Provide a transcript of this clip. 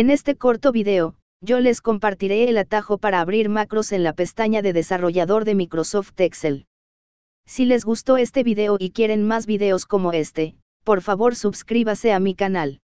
En este corto video, yo les compartiré el atajo para abrir macros en la pestaña de desarrollador de Microsoft Excel. Si les gustó este video y quieren más videos como este, por favor suscríbase a mi canal.